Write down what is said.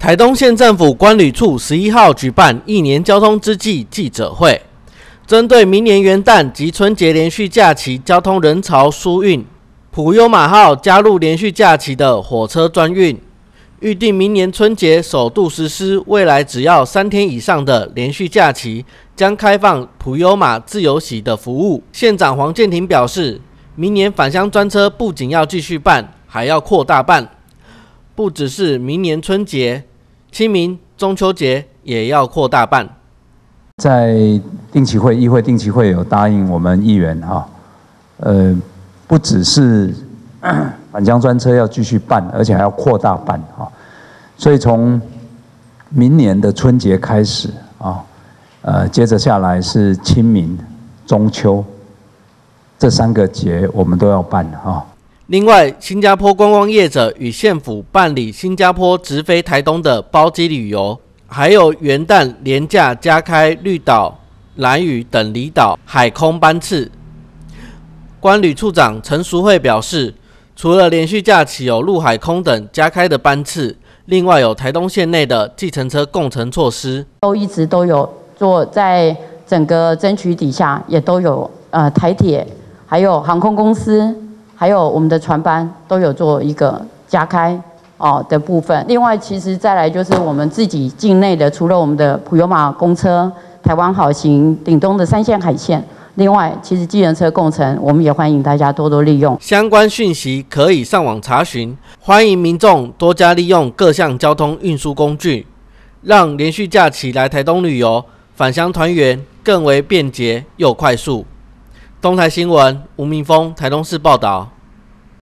台东县政府管理处十一号举办一年交通之际记者会，针对明年元旦及春节连续假期交通人潮疏运，普悠马号加入连续假期的火车专运，预定明年春节首度实施。未来只要三天以上的连续假期，将开放普悠马自由行的服务。县长黄建廷表示，明年返乡专车不仅要继续办，还要扩大办，不只是明年春节。清明、中秋节也要扩大办，在定期会议会定期会有答应我们议员哈，呃，不只是返 乡专车要继续办，而且还要扩大办哈，所以从明年的春节开始啊，呃，接着下来是清明、中秋这三个节，我们都要办哈。另外，新加坡观光业者与县府办理新加坡直飞台东的包机旅游，还有元旦廉价加开绿岛、蓝屿等离岛海空班次。关旅处长陈淑惠表示，除了连续假期有陆海空等加开的班次，另外有台东县内的计程车共乘措施，都一直都有做，在整个争取底下也都有。呃，台铁还有航空公司。还有我们的船班都有做一个加开哦的部分。另外，其实再来就是我们自己境内的，除了我们的普悠玛公车、台湾好行、顶东的三线海线，另外其实机车共乘，我们也欢迎大家多多利用。相关讯息可以上网查询，欢迎民众多加利用各项交通运输工具，让连续假期来台东旅游返乡团圆更为便捷又快速。东台新闻，吴明峰，台东市报道。